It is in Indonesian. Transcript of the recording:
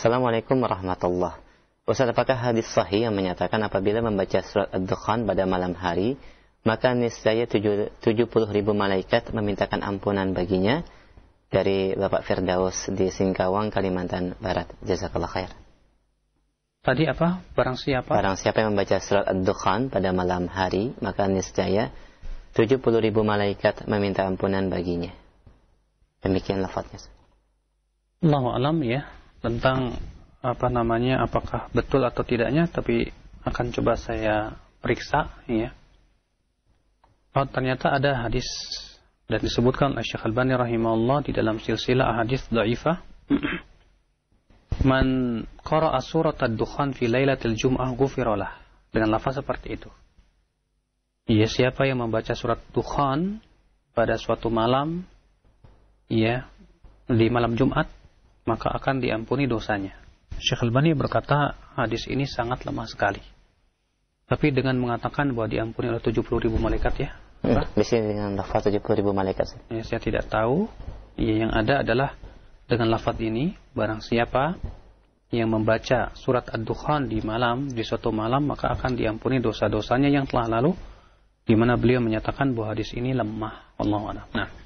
Assalamualaikum warahmatullahi wabarakatuh. Ustaz, apakah hadis sahih yang menyatakan apabila membaca surat Ad-Dukhan pada malam hari, maka niscaya 70 ribu malaikat memintakan ampunan baginya dari Bapak Firdaus di Singkawang, Kalimantan Barat. Jazakallah khair. Tadi apa? Barang siapa? Barang siapa yang membaca surat Ad-Dukhan pada malam hari, maka niscaya 70 ribu malaikat meminta ampunan baginya. Demikian lafadznya. Allahu alam ya tentang apa namanya apakah betul atau tidaknya tapi akan coba saya periksa ya oh ternyata ada hadis dan disebutkan Syekh Al-Albani rahimahullah di dalam silsilah hadis dhaifah man qara'a surat ad-dukhan fi lailatul jum'ah ghufiralah dengan lafaz seperti itu ya siapa yang membaca surat dukhan pada suatu malam ya di malam Jumat maka akan diampuni dosanya. Syekh Albani berkata, hadis ini sangat lemah sekali. Tapi dengan mengatakan bahwa diampuni oleh 70 ribu malaikat ya. Hmm, di sini dengan lafaz 70 ribu malaikat. Ya, saya tidak tahu. Ya, yang ada adalah dengan lafaz ini, barang siapa yang membaca surat Ad-Dukhan di malam, di suatu malam, maka akan diampuni dosa-dosanya yang telah lalu. Di mana beliau menyatakan bahwa hadis ini lemah. Allah Nah.